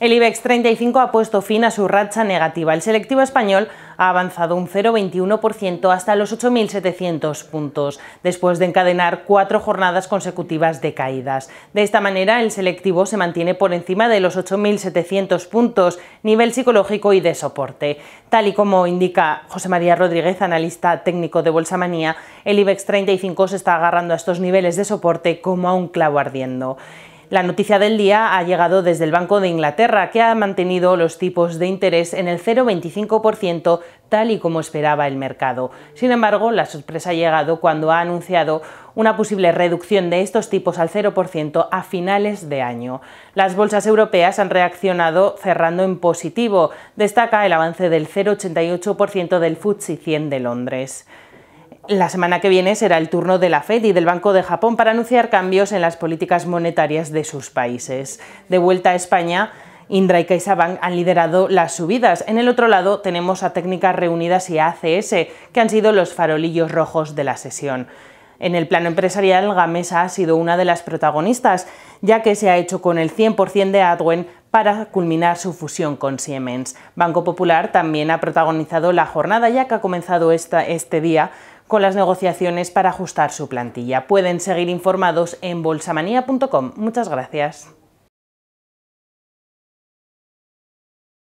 El IBEX 35 ha puesto fin a su racha negativa. El selectivo español ha avanzado un 0,21% hasta los 8.700 puntos, después de encadenar cuatro jornadas consecutivas de caídas. De esta manera, el selectivo se mantiene por encima de los 8.700 puntos, nivel psicológico y de soporte. Tal y como indica José María Rodríguez, analista técnico de Bolsamanía, el IBEX 35 se está agarrando a estos niveles de soporte como a un clavo ardiendo. La noticia del día ha llegado desde el Banco de Inglaterra, que ha mantenido los tipos de interés en el 0,25% tal y como esperaba el mercado. Sin embargo, la sorpresa ha llegado cuando ha anunciado una posible reducción de estos tipos al 0% a finales de año. Las bolsas europeas han reaccionado cerrando en positivo. Destaca el avance del 0,88% del FTSE 100 de Londres. La semana que viene será el turno de la Fed y del Banco de Japón para anunciar cambios en las políticas monetarias de sus países. De vuelta a España, Indra y CaixaBank han liderado las subidas. En el otro lado tenemos a Técnicas Reunidas y ACS, que han sido los farolillos rojos de la sesión. En el plano empresarial, Gamesa ha sido una de las protagonistas, ya que se ha hecho con el 100% de Adwen para culminar su fusión con Siemens. Banco Popular también ha protagonizado la jornada, ya que ha comenzado esta, este día con las negociaciones para ajustar su plantilla. Pueden seguir informados en bolsamanía.com. Muchas gracias.